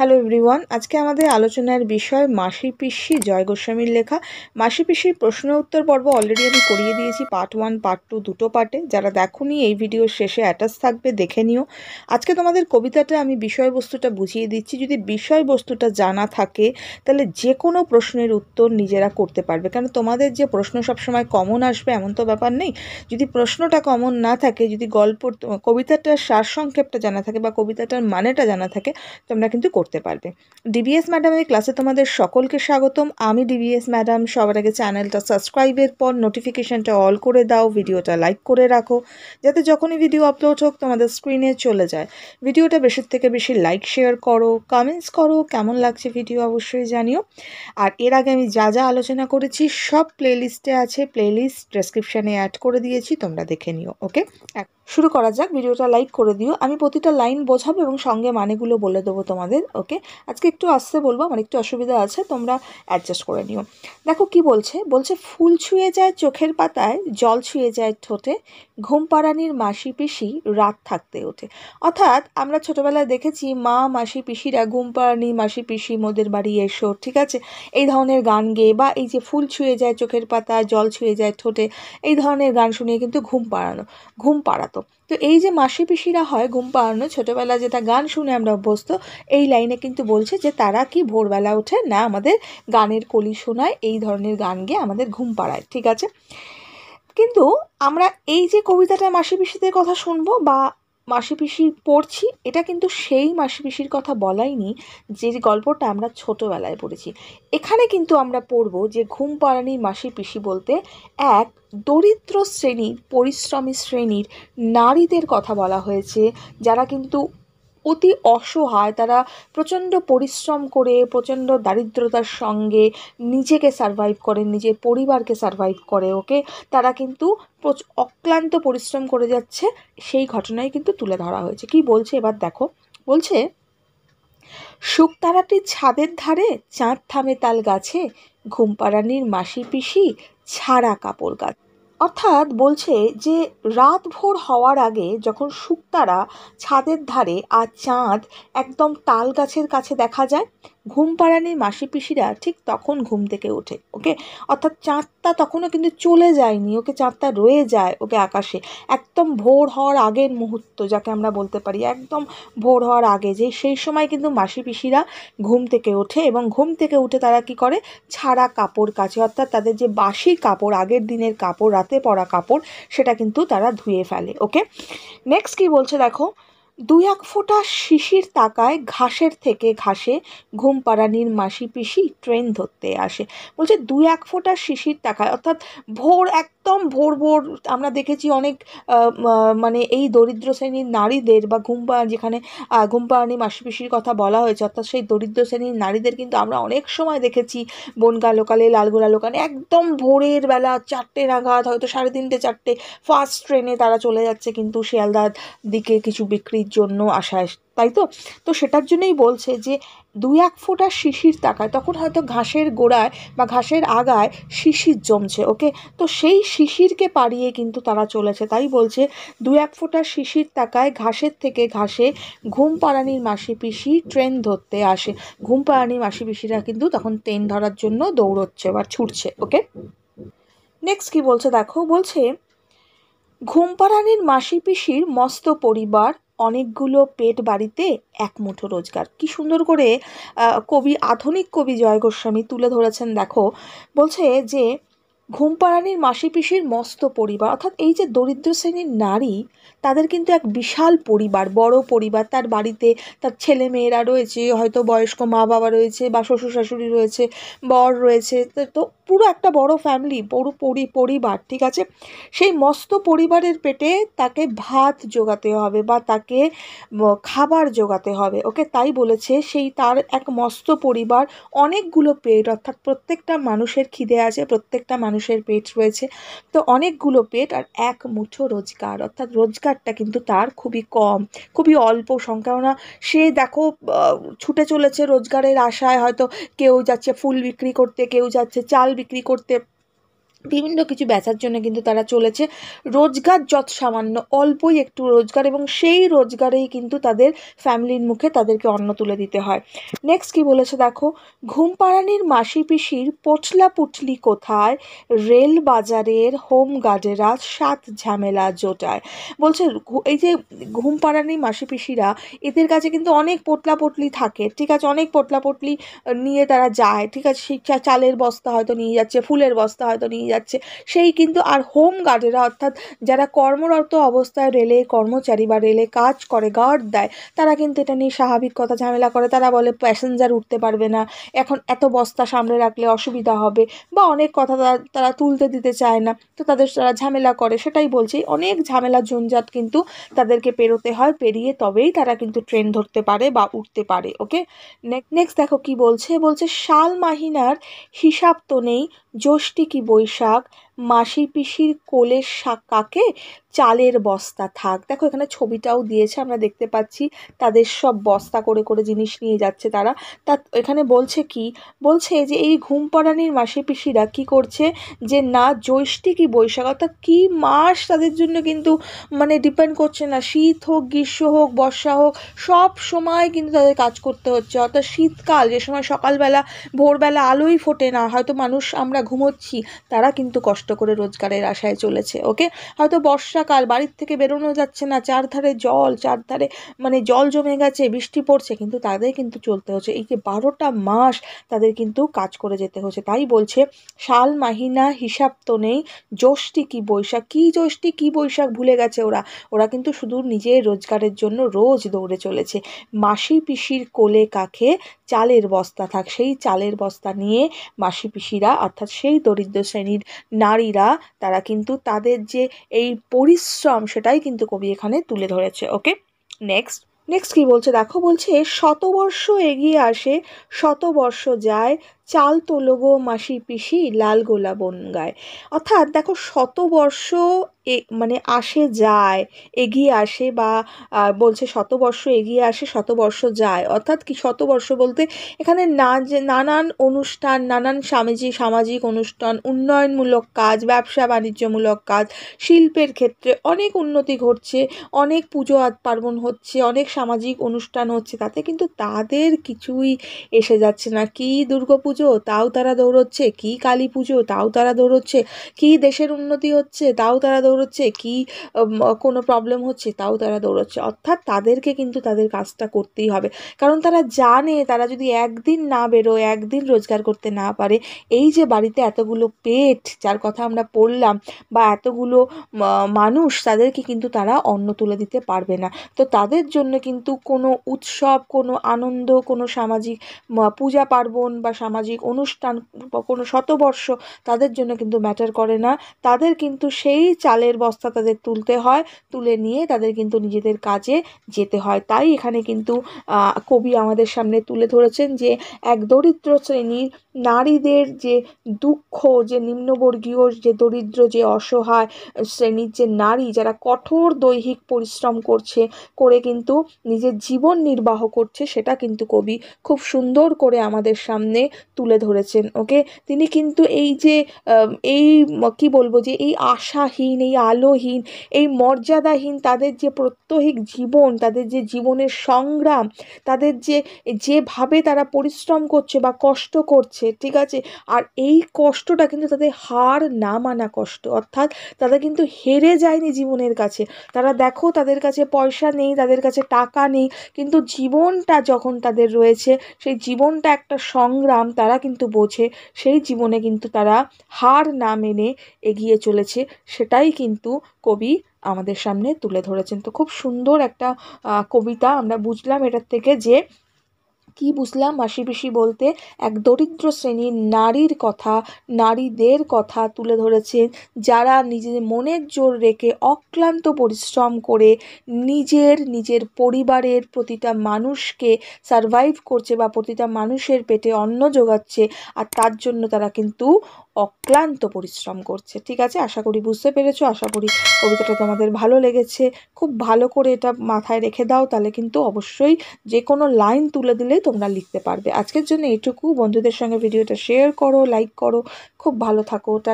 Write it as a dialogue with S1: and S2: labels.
S1: hello everyone আজকে আমাদের আলোচনার বিষয় মাসি পিসি জয় গোস্বামীর লেখা মাসি পিসির প্রশ্ন উত্তর পর্ব অলরেডি আমি করিয়ে দিয়েছি পার্ট ওয়ান পার্ট টু দুটো পার্টে যারা দেখুনি এই ভিডিওর শেষে অ্যাটাচ থাকবে দেখে নিও আজকে তোমাদের কবিতাটা আমি বিষয়বস্তুটা বুঝিয়ে দিচ্ছি যদি বিষয়বস্তুটা জানা থাকে তাহলে যে কোনো প্রশ্নের উত্তর নিজেরা করতে পারবে কারণ তোমাদের যে প্রশ্ন সবসময় কমন আসবে এমন তো ব্যাপার নেই যদি প্রশ্নটা কমন না থাকে যদি গল্প কবিতাটার সারসংক্ষেপটা জানা থাকে বা কবিতাটার মানেটা জানা থাকে তোমরা কিন্তু করতে পারবে ডিবিএস ম্যাডামের ক্লাসে তোমাদের সকলকে স্বাগতম আমি ডিবিএস ম্যাডাম সবার আগে চ্যানেলটা সাবস্ক্রাইবের পর নোটিফিকেশানটা অল করে দাও ভিডিওটা লাইক করে রাখো যাতে যখনই ভিডিও আপলোড হোক তোমাদের স্ক্রিনে চলে যায় ভিডিওটা বেশির থেকে বেশি লাইক শেয়ার করো কমেন্টস করো কেমন লাগছে ভিডিও অবশ্যই জানিও আর এর আগে আমি যা যা আলোচনা করেছি সব প্লেলিস্টে আছে প্লেলিস্ট ডেসক্রিপশানে অ্যাড করে দিয়েছি তোমরা দেখে নিও ওকে শুরু করা যাক ভিডিওটা লাইক করে দিও আমি প্রতিটা লাইন বোঝাবো এবং সঙ্গে মানেগুলো বলে দেবো তোমাদের ওকে আজকে একটু আসতে বলবো আমার একটু অসুবিধা আছে তোমরা অ্যাডজাস্ট করে নিও দেখো কি বলছে বলছে ফুল ছুঁয়ে যায় চোখের পাতায় জল ছুঁয়ে যায় ঠোঁটে ঘুম পাড়ানির মাসি পিসি রাত থাকতে ওঠে অর্থাৎ আমরা ছোটোবেলায় দেখেছি মা মাসি পিসিরা ঘুম পাড়ানি মাসি পিসি মোদের বাড়ি এসো ঠিক আছে এই ধরনের গান গেয়ে বা এই যে ফুল ছুঁয়ে যায় চোখের পাতা জল ছুঁয়ে যায় ঠোঁটে এই ধরনের গান শুনিয়ে কিন্তু ঘুম পাড়ানো ঘুম পাড়াতো তো এই যে মাসি পিসিরা হয় ঘুম পাড়ানো ছোটোবেলা যেটা গান শুনে আমরা অভ্যস্ত এই লাইনে কিন্তু বলছে যে তারা কি ভোরবেলা ওঠে না আমাদের গানের কলি শোনায় এই ধরনের গান গিয়ে আমাদের ঘুম পাড়ায় ঠিক আছে কিন্তু আমরা এই যে কবিতাটা মাসি পিসিদের কথা শুনবো বা মাসি পিসি পড়ছি এটা কিন্তু সেই মাসি পিসির কথা বলাইনি যে গল্পটা আমরা ছোটোবেলায় পড়েছি এখানে কিন্তু আমরা পড়ব যে ঘুম পাড়ানি মাসি পিসি বলতে এক দরিদ্র শ্রেণীর পরিশ্রমী শ্রেণীর নারীদের কথা বলা হয়েছে যারা কিন্তু অতি অসহায় তারা প্রচণ্ড পরিশ্রম করে প্রচণ্ড দারিদ্রতার সঙ্গে নিজেকে সারভাইভ করে নিজের পরিবারকে সারভাইভ করে ওকে তারা কিন্তু অক্লান্ত পরিশ্রম করে যাচ্ছে সেই ঘটনাই কিন্তু তুলে ধরা হয়েছে কি বলছে এবার দেখো বলছে শুকতারাটির ছাদের ধারে চাঁদ থামে তাল গাছে ঘুমপাড়ানির মাসি পিসি ছাড়া কাপড় গাছ অর্থাৎ বলছে যে রাত ভোর হওয়ার আগে যখন শুক্তারা ছাদের ধারে আর চাঁদ একদম তাল গাছের কাছে দেখা যায় ঘুম পাড়ানি মাসি পিসিরা ঠিক তখন ঘুম থেকে ওঠে ওকে অর্থাৎ চাঁদটা তখনও কিন্তু চলে যায়নি ওকে চাঁদটা রয়ে যায় ওকে আকাশে একদম ভোর হওয়ার আগের মুহূর্ত যাকে আমরা বলতে পারি একদম ভোর হওয়ার আগে যে সেই সময় কিন্তু মাসি পিসিরা ঘুম থেকে ওঠে এবং ঘুম থেকে উঠে তারা কি করে ছাড়া কাপড় কাচে অর্থাৎ তাদের যে বাসি কাপড় আগের দিনের কাপড় রাতে পরা কাপড় সেটা কিন্তু তারা ধুয়ে ফেলে ওকে নেক্সট কি বলছে দেখো দু এক ফোঁটা শিশির তাকায় ঘাসের থেকে ঘাসে ঘুম পাড়ানির মাসি পিসি ট্রেন ধরতে আসে বলছে দু এক ফোঁটা শিশির তাকায় অর্থাৎ ভোর এক একদম ভোর ভোর আমরা দেখেছি অনেক মানে এই দরিদ্র শ্রেণীর নারীদের বা ঘুমপা যেখানে ঘুমপাহানি মাসিপিসির কথা বলা হয়েছে অর্থাৎ সেই দরিদ্র শ্রেণীর নারীদের কিন্তু আমরা অনেক সময় দেখেছি বনগা লোকালে লালগোলা লোকালে একদম ভোরের বেলা চারটে নাগাদ হয়তো সাড়ে তিনটে চারটে ফার্স্ট ট্রেনে তারা চলে যাচ্ছে কিন্তু শিয়ালদার দিকে কিছু বিক্রির জন্য আসা তাই তো তো সেটার জন্যই বলছে যে দু এক ফোঁটা শিশির তাকায় তখন হয়তো ঘাসের গোড়ায় বা ঘাসের আগায় শিশির জমছে ওকে তো সেই শিশিরকে পাড়িয়ে কিন্তু তারা চলেছে তাই বলছে দু এক ফোঁটা শিশির তাকায় ঘাসের থেকে ঘাসে ঘুম পাড়ানির মাসি পিসি ট্রেন ধরতে আসে ঘুম পাড়ানির মাসি পিসিরা কিন্তু তখন ট্রেন ধরার জন্য দৌড়চ্ছে বা ছুটছে ওকে নেক্সট কি বলছে দেখো বলছে ঘুমপাড়ানির মাসি পিসির মস্ত পরিবার অনেকগুলো পেট বাড়িতে এক মুঠো রোজগার কি সুন্দর করে কবি আধুনিক কবি জয় গোস্বামী তুলে ধরেছেন দেখো বলছে যে ঘুমপাড়ানির মাসি পিসির মস্ত পরিবার অর্থাৎ এই যে দরিদ্র শ্রেণীর নারী তাদের কিন্তু এক বিশাল পরিবার বড় পরিবার তার বাড়িতে তার ছেলে মেয়েরা রয়েছে হয়তো বয়স্ক মা বাবা রয়েছে বা শ্বশুর শাশুড়ি রয়েছে বর রয়েছে তো পুরো একটা বড় ফ্যামিলি পুরো পরি পরিবার ঠিক আছে সেই মস্ত পরিবারের পেটে তাকে ভাত জোগাতে হবে বা তাকে খাবার জোগাতে হবে ওকে তাই বলেছে সেই তার এক মস্ত পরিবার অনেকগুলো পেট অর্থাৎ প্রত্যেকটা মানুষের খিদে আছে প্রত্যেকটা মানুষের পেট রয়েছে তো অনেকগুলো পেট আর এক মুঠো রোজগার অর্থাৎ রোজগারটা কিন্তু তার খুবই কম খুবই অল্প সংখ্যা সে দেখো ছুটে চলেছে রোজগারের আশায় হয়তো কেউ যাচ্ছে ফুল বিক্রি করতে কেউ যাচ্ছে চাল বিক্রি করতে বিভিন্ন কিছু বেচার জন্য কিন্তু তারা চলেছে রোজগার যত সামান্য অল্পই একটু রোজগার এবং সেই রোজগারেই কিন্তু তাদের ফ্যামিলির মুখে তাদেরকে অন্ন তুলে দিতে হয় নেক্সট কি বলেছে দেখো ঘুমপাড়ানির মাসি পিসির পচলা পুটলি কোথায় রেল বাজারের হোম গার্ডেরা সাত ঝামেলা জোটায় বলছে এই যে ঘুমপাড়ানির মাসি পিসিরা এদের কাছে কিন্তু অনেক পোটলা পোটলি থাকে ঠিক আছে অনেক পোটলা পোটলি নিয়ে তারা যায় ঠিক আছে সেই চালের বস্তা হয়তো নিয়ে যাচ্ছে ফুলের বস্তা হয়তো নিয়ে যাচ্ছে সেই কিন্তু আর হোম গার্ডেরা অর্থাৎ যারা কর্মরত অবস্থায় রেলে কর্মচারী বা রেলে কাজ করে গার্ড দেয় তারা কিন্তু এটা নিয়ে স্বাভাবিক কথা ঝামেলা করে তারা বলে প্যাসেঞ্জার উঠতে পারবে না এখন এত বস্তা সামনে রাখলে অসুবিধা হবে বা অনেক কথা তারা তুলতে দিতে চায় না তো তাদের তারা ঝামেলা করে সেটাই বলছি অনেক ঝামেলা ঝঞ্ঝাট কিন্তু তাদেরকে পেরোতে হয় পেরিয়ে তবেই তারা কিন্তু ট্রেন ধরতে পারে বা উঠতে পারে ওকে নেক্সট দেখো কি বলছে বলছে শাল মাহিনার হিসাব তো নেই জ্যৈষ্ঠী কি বৈশাখ মাসি পিসির কোলের কাকে চালের বস্তা থাক দেখো এখানে ছবিটাও দিয়েছে আমরা দেখতে পাচ্ছি তাদের সব বস্তা করে করে জিনিস নিয়ে যাচ্ছে তারা তা এখানে বলছে কি বলছে যে এই ঘুম পড়ানির মাসি পিসিরা কি করছে যে না জ্যৈষ্ঠী কি বৈশাখ অর্থাৎ কী মাস তাদের জন্য কিন্তু মানে ডিপেন্ড করছে না শীত হোক গ্রীষ্ম হোক বর্ষা হোক সব সময় কিন্তু তাদের কাজ করতে হচ্ছে অর্থাৎ শীতকাল যে সময় সকালবেলা ভোরবেলা আলোই ফোটে না হয়তো মানুষ আমরা ঘুমোচ্ছি তারা কিন্তু কষ্ট কষ্ট করে রোজগারের আশায় চলেছে ওকে হয়তো বর্ষাকাল বাড়ির থেকে বেরোনো যাচ্ছে না চারধারে জল চারধারে মানে জল জমে গেছে বৃষ্টি পড়ছে কিন্তু তাদের কিন্তু চলতে হচ্ছে এই যে বারোটা মাস তাদের কিন্তু কাজ করে যেতে হচ্ছে তাই বলছে শাল মাহিনা হিসাব তো নেই জ্যৈষ্ঠী কি বৈশাখ কি জ্যৈষ্ঠী কি বৈশাখ ভুলে গেছে ওরা ওরা কিন্তু শুধু নিজের রোজগারের জন্য রোজ দৌড়ে চলেছে মাসি পিসির কোলে কাখে চালের বস্তা থাক সেই চালের বস্তা নিয়ে মাসি পিসিরা অর্থাৎ সেই দরিদ্র শ্রেণীর না নারীরা তারা কিন্তু তাদের যে এই পরিশ্রম সেটাই কিন্তু কবি এখানে তুলে ধরেছে ওকে নেক্সট নেক্সট কি বলছে দেখো বলছে শতবর্ষ এগিয়ে আসে শতবর্ষ যায় চাল তোলো গো মাসি পিসি লাল গোলা গায় অর্থাৎ দেখো শতবর্ষ এ মানে আসে যায় এগিয়ে আসে বা বলছে শতবর্ষ এগিয়ে আসে শতবর্ষ যায় অর্থাৎ কি শতবর্ষ বলতে এখানে না নানান অনুষ্ঠান নানান স্বামীজি সামাজিক অনুষ্ঠান উন্নয়নমূলক কাজ ব্যবসা বাণিজ্যমূলক কাজ শিল্পের ক্ষেত্রে অনেক উন্নতি ঘটছে অনেক পুজো পার্বণ হচ্ছে অনেক সামাজিক অনুষ্ঠান হচ্ছে তাতে কিন্তু তাদের কিছুই এসে যাচ্ছে না কি দুর্গাপুজো পুজো তাও তারা দৌড়চ্ছে কি কালী পুজো তাও তারা দৌড়চ্ছে কি দেশের উন্নতি হচ্ছে তাও তারা দৌড়চ্ছে কি কোনো প্রবলেম হচ্ছে তাও তারা দৌড়চ্ছে অর্থাৎ তাদেরকে কিন্তু তাদের কাজটা করতেই হবে কারণ তারা জানে তারা যদি একদিন না বেরোয় একদিন রোজগার করতে না পারে এই যে বাড়িতে এতগুলো পেট যার কথা আমরা পড়লাম বা এতগুলো মানুষ তাদেরকে কিন্তু তারা অন্ন তুলে দিতে পারবে না তো তাদের জন্য কিন্তু কোনো উৎসব কোনো আনন্দ কোনো সামাজিক পূজা পার্বণ বা সামাজিক সামাজিক অনুষ্ঠান কোনো শতবর্ষ তাদের জন্য কিন্তু ম্যাটার করে না তাদের কিন্তু সেই চালের বস্তা তাদের তুলতে হয় তুলে নিয়ে তাদের কিন্তু নিজেদের কাজে যেতে হয় তাই এখানে কিন্তু কবি আমাদের সামনে তুলে ধরেছেন যে এক দরিদ্র শ্রেণীর নারীদের যে দুঃখ যে নিম্নবর্গীয় যে দরিদ্র যে অসহায় শ্রেণীর যে নারী যারা কঠোর দৈহিক পরিশ্রম করছে করে কিন্তু নিজের জীবন নির্বাহ করছে সেটা কিন্তু কবি খুব সুন্দর করে আমাদের সামনে তুলে ধরেছেন ওকে তিনি কিন্তু এই যে এই কি বলবো যে এই আশাহীন এই আলোহীন এই মর্যাদাহীন তাদের যে প্রত্যহিক জীবন তাদের যে জীবনের সংগ্রাম তাদের যে যেভাবে তারা পরিশ্রম করছে বা কষ্ট করছে ঠিক আছে আর এই কষ্টটা কিন্তু তাদের হার না মানা কষ্ট অর্থাৎ তারা কিন্তু হেরে যায়নি জীবনের কাছে তারা দেখো তাদের কাছে পয়সা নেই তাদের কাছে টাকা নেই কিন্তু জীবনটা যখন তাদের রয়েছে সেই জীবনটা একটা সংগ্রাম তার তারা কিন্তু বোঝে সেই জীবনে কিন্তু তারা হার না মেনে এগিয়ে চলেছে সেটাই কিন্তু কবি আমাদের সামনে তুলে ধরেছেন তো খুব সুন্দর একটা কবিতা আমরা বুঝলাম এটার থেকে যে কি বুঝলাম মাসি পিসি বলতে এক দরিদ্র শ্রেণীর নারীর কথা নারীদের কথা তুলে ধরেছেন যারা নিজের মনের জোর রেখে অক্লান্ত পরিশ্রম করে নিজের নিজের পরিবারের প্রতিটা মানুষকে সারভাইভ করছে বা প্রতিটা মানুষের পেটে অন্ন যোগাচ্ছে আর তার জন্য তারা কিন্তু অক্লান্ত পরিশ্রম করছে ঠিক আছে আশা করি বুঝতে পেরেছো আশা করি কবিতাটা তোমাদের ভালো লেগেছে খুব ভালো করে এটা মাথায় রেখে দাও তাহলে কিন্তু অবশ্যই যে কোনো লাইন তুলে দিলে তোমরা লিখতে পারবে আজকের জন্য এটুকু বন্ধুদের সঙ্গে ভিডিওটা শেয়ার করো লাইক করো খুব ভালো থাকো টাটা